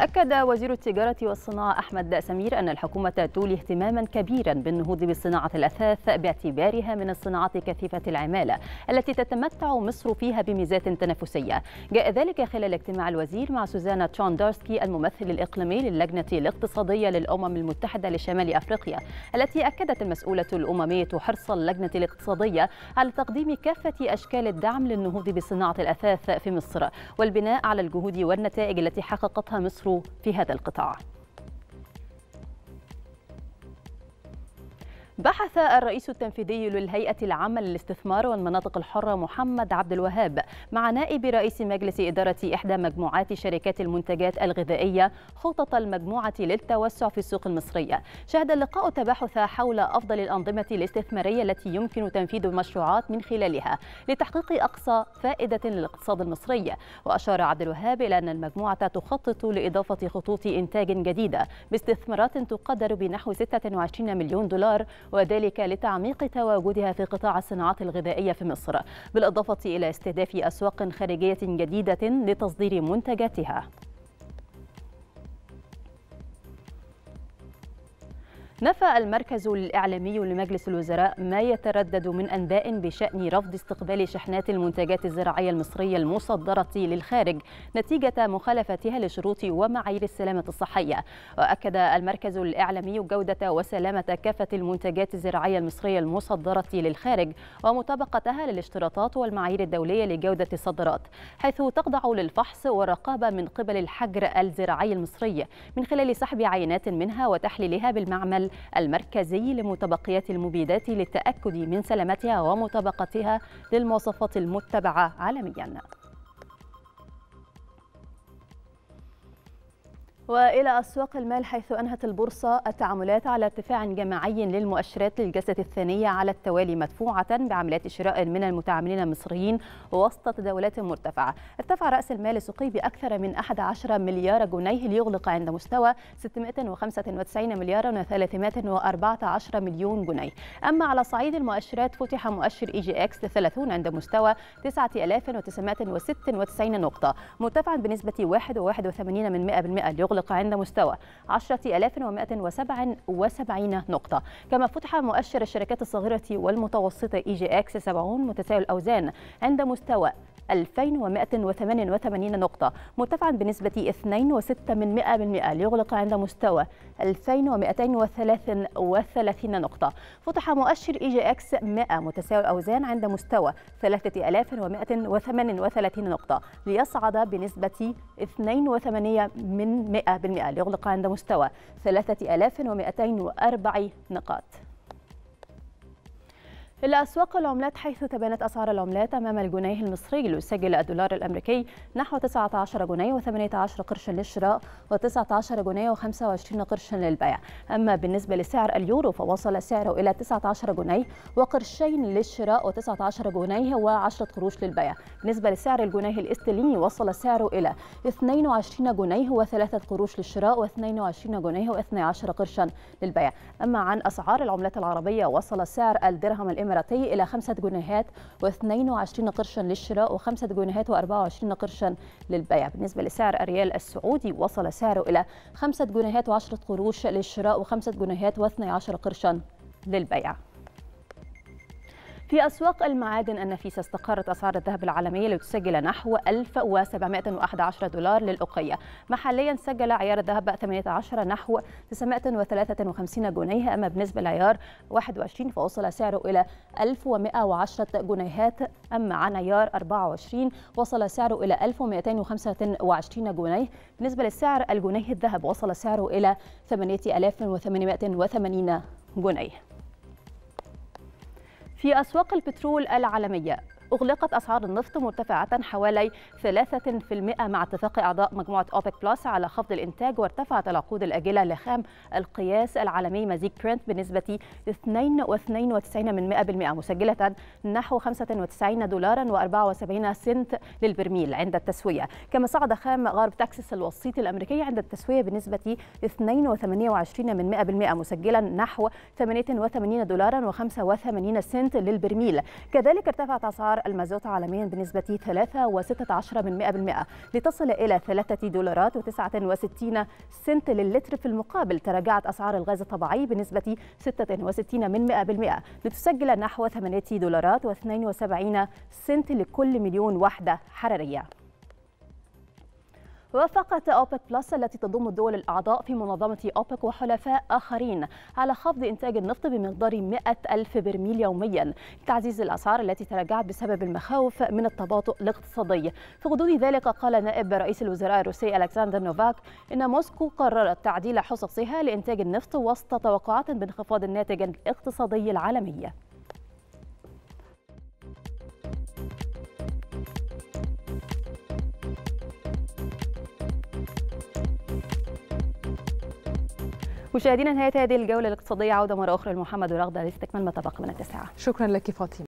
أكد وزير التجارة والصناعة أحمد سمير أن الحكومة تولي اهتماما كبيرا بالنهوض بصناعة الأثاث باعتبارها من الصناعات كثيفة العمالة التي تتمتع مصر فيها بميزات تنافسية جاء ذلك خلال اجتماع الوزير مع سوزانا تشوندورسكي الممثل الإقليمي للجنة الاقتصادية للأمم المتحدة لشمال أفريقيا التي أكدت المسؤولة الأممية حرص اللجنة الاقتصادية على تقديم كافة أشكال الدعم للنهوض بصناعة الأثاث في مصر والبناء على الجهود والنتائج التي حققتها مصر في هذا القطاع بحث الرئيس التنفيذي للهيئة العامة للاستثمار والمناطق الحرة محمد عبد الوهاب مع نائب رئيس مجلس إدارة إحدى مجموعات شركات المنتجات الغذائية خطط المجموعة للتوسع في السوق المصرية شهد اللقاء تباحث حول أفضل الأنظمة الاستثمارية التي يمكن تنفيذ المشروعات من خلالها لتحقيق أقصى فائدة للاقتصاد المصري وأشار عبد الوهاب إلى أن المجموعة تخطط لإضافة خطوط إنتاج جديدة باستثمارات تقدر بنحو 26 مليون دولار وذلك لتعميق تواجدها في قطاع الصناعات الغذائية في مصر بالإضافة إلى استهداف أسواق خارجية جديدة لتصدير منتجاتها نفى المركز الإعلامي لمجلس الوزراء ما يتردد من أنباء بشأن رفض استقبال شحنات المنتجات الزراعية المصرية المصدرة للخارج نتيجة مخالفتها لشروط ومعايير السلامة الصحية وأكد المركز الإعلامي جودة وسلامة كافة المنتجات الزراعية المصرية المصدرة للخارج ومطابقتها للاشتراطات والمعايير الدولية لجودة الصادرات حيث تخضع للفحص والرقابة من قبل الحجر الزراعي المصري من خلال سحب عينات منها وتحليلها بالمعمل المركزي لمتبقيات المبيدات للتأكد من سلامتها ومطابقتها للمواصفات المتبعة عالمياً وإلى أسواق المال حيث أنهت البورصة التعاملات على ارتفاع جماعي للمؤشرات للجلسة الثانية على التوالي مدفوعة بعملات شراء من المتعاملين المصريين وسط تداولات مرتفعة ارتفع رأس المال السوقي بأكثر من 11 مليار جنيه ليغلق عند مستوى 695 مليار و314 مليون جنيه أما على صعيد المؤشرات فتح مؤشر إي جي إكس 30 عند مستوى 9996 نقطة مرتفعا بنسبة 1.81% ليغلق يغلق عند مستوى 10177 نقطة كما فتح مؤشر الشركات الصغيرة والمتوسطة إي جي إكس 70 متساوي الأوزان عند مستوى 2188 نقطة مرتفعا بنسبة 2.6% ليغلق عند مستوى 2233 نقطة فتح مؤشر إي جي إكس 100 متساوي الأوزان عند مستوى 3138 نقطة ليصعد بنسبة 2.8% ليغلق عند مستوى 3204 نقاط إلى أسواق العملات حيث تبانت أسعار العملات أمام الجنيه المصري ليسجل الدولار الأمريكي نحو 19 جنيه و18 قرش للشراء و19 جنيه و25 قرش للبيع أما بالنسبة لسعر اليورو فوصل سعره إلى 19 جنيه وقرشين للشراء و19 جنيه و10 قروش للبيع بالنسبة لسعر الجنيه الاسترليني وصل سعره إلى 22 جنيه و3 قروش للشراء و22 جنيه و12 قرشا للبيع أما عن أسعار العملات العربية وصل سعر الدرهم الإماراتي الإماراتي إلى 5 جنيهات و22 قرشا للشراء و5 جنيهات و24 قرشا للبيع بالنسبة لسعر الريال السعودي وصل سعره إلى 5 جنيهات و10 قروش للشراء و5 جنيهات و12 قرشا للبيع في أسواق المعادن النفيسة استقرت أسعار الذهب العالمية لتسجل نحو 1711 دولار للأوقية محليا سجل عيار الذهب 18 نحو 953 جنيه أما بالنسبة لعيار 21 فوصل سعره إلى 1110 جنيهات أما عن عيار 24 وصل سعره إلى 1225 جنيه بالنسبة للسعر الجنيه الذهب وصل سعره إلى 8880 جنيه في أسواق البترول العالمية أغلقت أسعار النفط مرتفعة حوالي 3% مع اتفاق أعضاء مجموعة أوبك بلس على خفض الإنتاج وارتفعت العقود الآجلة لخام القياس العالمي مزيج برنت بنسبة 2.92% مسجلة نحو 95 دولارا و74 سنت للبرميل عند التسوية كما صعد خام غرب تكساس الوسيط الأمريكي عند التسوية بنسبة 2.28% مسجلا نحو 88 دولارا و85 سنت للبرميل كذلك ارتفعت أسعار أسعار المازوت عالميا بنسبة 3.16% لتصل إلى 3 دولارات و69 سنت للتر في المقابل تراجعت أسعار الغاز الطبيعي بنسبة 66% لتسجل نحو 8 دولارات و72 سنت لكل مليون وحدة حرارية وافقت أوبك بلس التي تضم الدول الأعضاء في منظمة أوبك وحلفاء آخرين على خفض إنتاج النفط بمقدار 100 ألف برميل يوميا لتعزيز الأسعار التي تراجعت بسبب المخاوف من التباطؤ الاقتصادي في غضون ذلك قال نائب رئيس الوزراء الروسي ألكسندر نوفاك إن موسكو قررت تعديل حصصها لإنتاج النفط وسط توقعات بانخفاض الناتج الاقتصادي العالمي مشاهدينا نهايه هذه الجوله الاقتصاديه عوده مره اخرى لمحمد ورغده لاستكمال ما تبقى من التسعه شكرا لك فاطمه